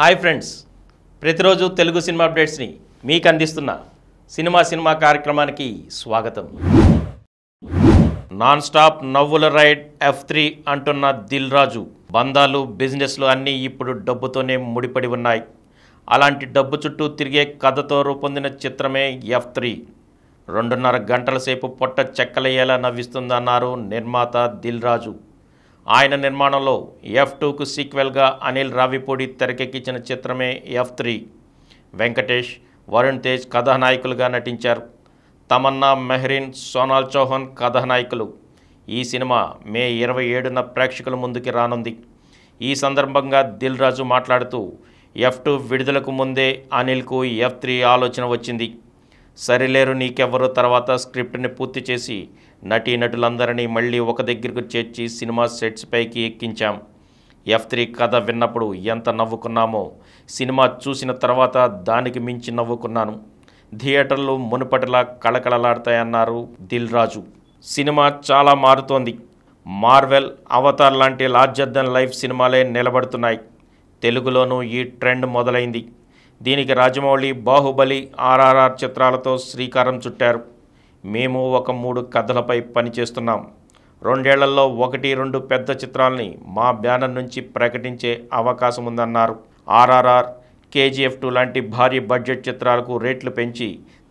hi friends ప్రతిరోజు Telugu cinema అప్డేట్స్ని మీకు అందిస్తున్న సినిమా సినిమా కార్యక్రమానికి స్వాగతం నాన్ స్టాప్ నవ్వుల రైడ్ ఎఫ్ త్రీ అంటున్న దిల్ రాజు బంధాలు బిజినెస్లు అన్నీ ఇప్పుడు డబ్బుతోనే ముడిపడి ఉన్నాయి అలాంటి డబ్బు చుట్టూ తిరిగే కథతో రూపొందిన చిత్రమే ఎఫ్ త్రీ రెండున్నర గంటల సేపు పొట్ట చెక్కలయ్యేలా నవ్విస్తుందన్నారు నిర్మాత దిల్ రాజు ఆయన నిర్మాణంలో ఎఫ్ టూకు సీక్వెల్గా అనిల్ రావిపూడి తెరకెక్కించిన చిత్రమే ఎఫ్ త్రీ వెంకటేష్ వరుణ్ తేజ్ కథానాయకులుగా నటించారు తమన్నా మెహ్రీన్ సోనాల్ చౌహాన్ కథానాయకులు ఈ సినిమా మే ఇరవై ఏడున ప్రేక్షకుల ముందుకి రానుంది ఈ సందర్భంగా దిల్ రాజు మాట్లాడుతూ ఎఫ్ టూ విడుదలకు ముందే అనిల్కు ఎఫ్ త్రీ ఆలోచన వచ్చింది సరిలేరు నీకెవ్వరు తర్వాత స్క్రిప్ట్ని పూర్తి చేసి నటీనటులందరినీ మళ్ళీ ఒక దగ్గరకు చేర్చి సినిమా సెట్స్ పైకి ఎక్కించాం ఎఫ్ త్రీ కథ విన్నప్పుడు ఎంత నవ్వుకున్నామో సినిమా చూసిన తర్వాత దానికి మించి నవ్వుకున్నాను థియేటర్లు మునుపటిలా కళకళలాడతాయన్నారు దిల్ రాజు సినిమా చాలా మారుతోంది మార్వెల్ అవతార్ లాంటి లార్జర్ దన్ లైఫ్ సినిమాలే నిలబడుతున్నాయి తెలుగులోనూ ఈ ట్రెండ్ మొదలైంది దీనికి రాజమౌళి బాహుబలి ఆర్ఆర్ఆర్ చిత్రాలతో శ్రీకారం చుట్టారు మేము ఒక మూడు కథలపై పనిచేస్తున్నాం రెండేళ్లలో ఒకటి రెండు పెద్ద చిత్రాల్ని మా బ్యానర్ నుంచి ప్రకటించే అవకాశం ఉందన్నారు ఆర్ఆర్ఆర్ కేజీఎఫ్ టూ లాంటి భారీ బడ్జెట్ చిత్రాలకు రేట్లు పెంచి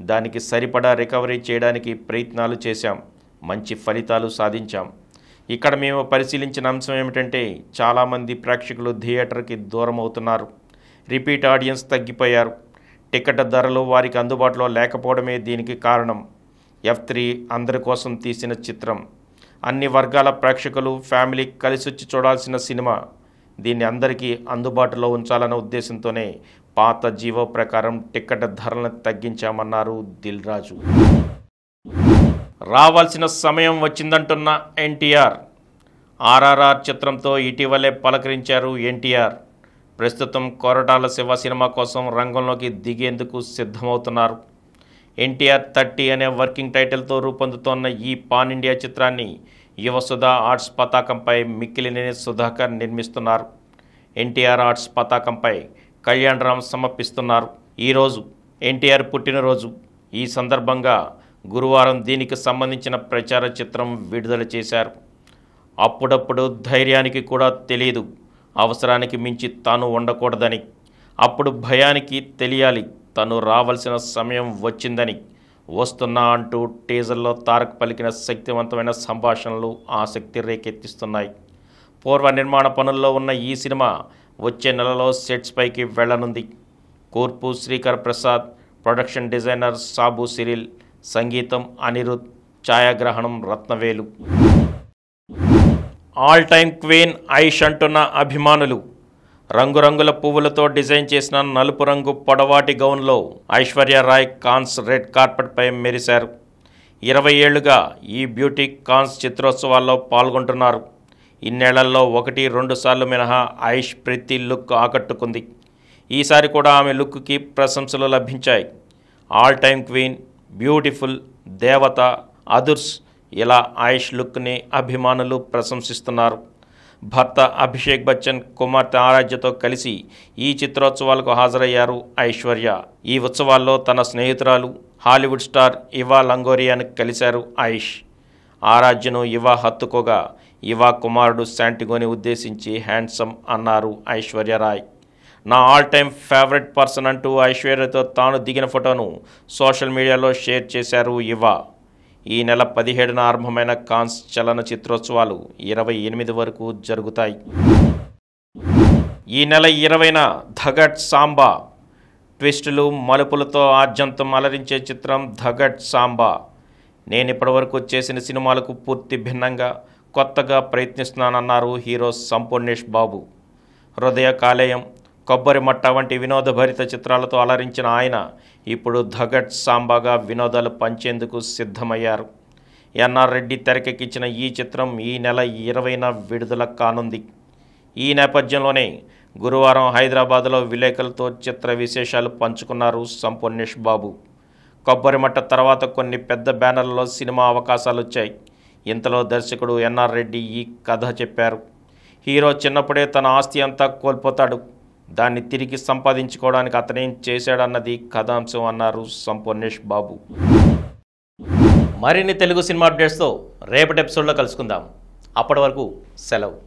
దానికి సరిపడా రికవరీ చేయడానికి ప్రయత్నాలు చేశాం మంచి ఫలితాలు సాధించాం ఇక్కడ మేము పరిశీలించిన అంశం ఏమిటంటే చాలామంది ప్రేక్షకులు థియేటర్కి దూరం అవుతున్నారు రిపీట్ ఆడియన్స్ తగ్గిపోయారు టికెట్ ధరలు వారికి అందుబాటులో లేకపోవడమే దీనికి కారణం ఎఫ్ త్రీ అందరి కోసం తీసిన చిత్రం అన్ని వర్గాల ప్రేక్షకులు ఫ్యామిలీ కలిసొచ్చి చూడాల్సిన సినిమా దీన్ని అందరికీ అందుబాటులో ఉంచాలన్న ఉద్దేశంతోనే పాత జీవో ప్రకారం టికెట్ ధరలను తగ్గించామన్నారు దిల్ రాజు రావాల్సిన సమయం వచ్చిందంటున్న ఎన్టీఆర్ ఆర్ఆర్ఆర్ చిత్రంతో ఇటీవలే పలకరించారు ఎన్టీఆర్ ప్రస్తుతం కోరటాల శివ సినిమా కోసం రంగంలోకి దిగేందుకు సిద్ధమవుతున్నారు ఎన్టీఆర్ థర్టీ అనే వర్కింగ్ టైటిల్తో రూపొందుతోన్న ఈ పాన్ ఇండియా చిత్రాన్ని యువసుధ ఆర్ట్స్ పతాకంపై మిక్కిలినేని సుధాకర్ నిర్మిస్తున్నారు ఎన్టీఆర్ ఆర్ట్స్ పతాకంపై కళ్యాణ్ రామ్ సమర్పిస్తున్నారు ఈరోజు ఎన్టీఆర్ పుట్టినరోజు ఈ సందర్భంగా గురువారం దీనికి సంబంధించిన ప్రచార చిత్రం విడుదల చేశారు అప్పుడప్పుడు ధైర్యానికి కూడా తెలియదు అవసరానికి మించి తాను ఉండకూడదని అప్పుడు భయానికి తెలియాలి తను రావలసిన సమయం వచ్చిందని వస్తున్నా అంటూ టీజర్లో తారక్ పలికిన శక్తివంతమైన సంభాషణలు ఆసక్తి రేకెత్తిస్తున్నాయి పూర్వ నిర్మాణ పనుల్లో ఉన్న ఈ సినిమా వచ్చే నెలలో సెట్స్ పైకి వెళ్లనుంది కూర్పు శ్రీకర్ ప్రసాద్ ప్రొడక్షన్ డిజైనర్ సాబు సిరిల్ సంగీతం అనిరుద్ ఛాయాగ్రహణం Ratnavelu all time queen Aish అంటున్న అభిమానులు రంగురంగుల పువ్వులతో డిజైన్ చేసిన నలుపు రంగు పొడవాటి గౌన్లో ఐశ్వర్య రాయ్ కాన్స్ రెడ్ కార్పెట్పై మెరిశారు ఇరవై ఏళ్లుగా ఈ బ్యూటీ కాన్స్ చిత్రోత్సవాల్లో పాల్గొంటున్నారు ఇన్నేళ్లలో ఒకటి రెండు సార్లు మినహా ఐష్ ప్రతి లుక్ ఆకట్టుకుంది ఈసారి కూడా ఆమె లుక్కి ప్రశంసలు లభించాయి ఆల్ టైమ్ క్వీన్ బ్యూటిఫుల్ దేవత అదుర్స్ ఇలా ఆయుష్ లుక్ని అభిమానులు ప్రశంసిస్తున్నారు భర్త అభిషేక్ బచ్చన్ కుమార్తె ఆరాధ్యతో కలిసి ఈ చిత్రోత్సవాలకు హాజరయ్యారు ఐశ్వర్య ఈ ఉత్సవాల్లో తన స్నేహితురాలు హాలీవుడ్ స్టార్ ఇవా లంగోరియాను కలిశారు ఆయుష్ ఆరాధ్యను ఇవా హత్తుకోగా ఇవా కుమారుడు శాంటిగోని ఉద్దేశించి హ్యాండ్సమ్ అన్నారు ఐశ్వర్య రాయ్ నా ఆల్ టైమ్ ఫేవరెట్ పర్సన్ అంటూ ఐశ్వర్యతో తాను దిగిన ఫోటోను సోషల్ మీడియాలో షేర్ చేశారు ఇవా ఈ నెల పదిహేడున ఆరంభమైన కాన్స్ చలన చిత్రోత్సవాలు ఇరవై ఎనిమిది వరకు జరుగుతాయి ఈ నెల ఇరవైన ధగట్ సాంబా ట్విస్టులు మలుపులతో ఆద్యంతం అలరించే చిత్రం ధగట్ సాంబా నేను ఇప్పటివరకు చేసిన సినిమాలకు పూర్తి భిన్నంగా కొత్తగా ప్రయత్నిస్తున్నానన్నారు హీరో సంపూర్ణేష్ బాబు హృదయ కాలేయం కొబ్బరి మట్ట వంటి వినోదభరిత చిత్రాలతో అలరించిన ఆయన ఇప్పుడు ధగట్ సాంబాగా వినోదాలు పంచేందుకు సిద్ధమయ్యారు ఎన్ఆర్ రెడ్డి తెరకెక్కించిన ఈ చిత్రం ఈ నెల ఇరవైన విడుదల కానుంది ఈ నేపథ్యంలోనే గురువారం హైదరాబాద్లో విలేకరులతో చిత్ర విశేషాలు పంచుకున్నారు సంపూర్ణేష్ బాబు కొబ్బరిమట్ట తర్వాత కొన్ని పెద్ద బ్యానర్లలో సినిమా అవకాశాలు వచ్చాయి ఇంతలో దర్శకుడు ఎన్ఆర్ రెడ్డి ఈ కథ చెప్పారు హీరో చిన్నప్పుడే తన ఆస్తి అంతా కోల్పోతాడు దాన్ని తిరిగి సంపాదించుకోవడానికి అతనేం చేశాడన్నది కథాంశం అన్నారు సంపూర్ణేష్ బాబు మరిన్ని తెలుగు సినిమా అప్డేట్స్తో రేపటి ఎపిసోడ్లో కలుసుకుందాం అప్పటి వరకు సెలవు